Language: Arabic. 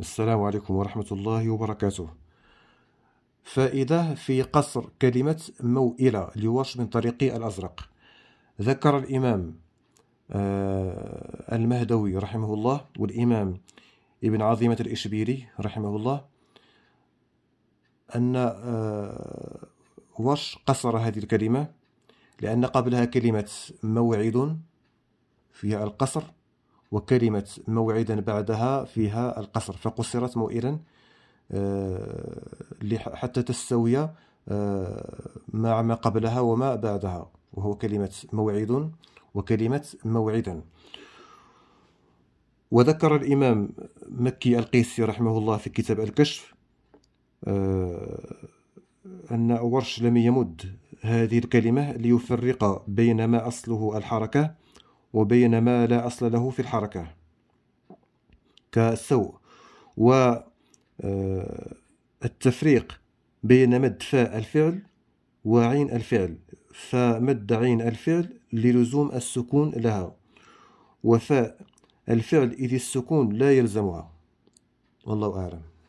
السلام عليكم ورحمة الله وبركاته فائدة في قصر كلمة موئلة لورش من طريق الأزرق ذكر الإمام آه، المهدوي رحمه الله والإمام ابن عظيمة الإشبيلي رحمه الله أن آه، ورش قصر هذه الكلمة لأن قبلها كلمة موعد فيها القصر وكلمة موعدا بعدها فيها القصر فقصرت موئلا آه، حتى تستوي آه، مع ما قبلها وما بعدها وهو كلمة موعد وكلمة موعدا وذكر الإمام مكي القيسي رحمه الله في كتاب الكشف آه، أن ورش لم يمد هذه الكلمة ليفرق بين ما أصله الحركة وبين ما لا أصل له في الحركة كالسوء و آه، التفريق بين مد فاء الفعل وعين الفعل فمد عين الفعل للزوم السكون لها وفاء الفعل إذ السكون لا يلزمها والله أعلم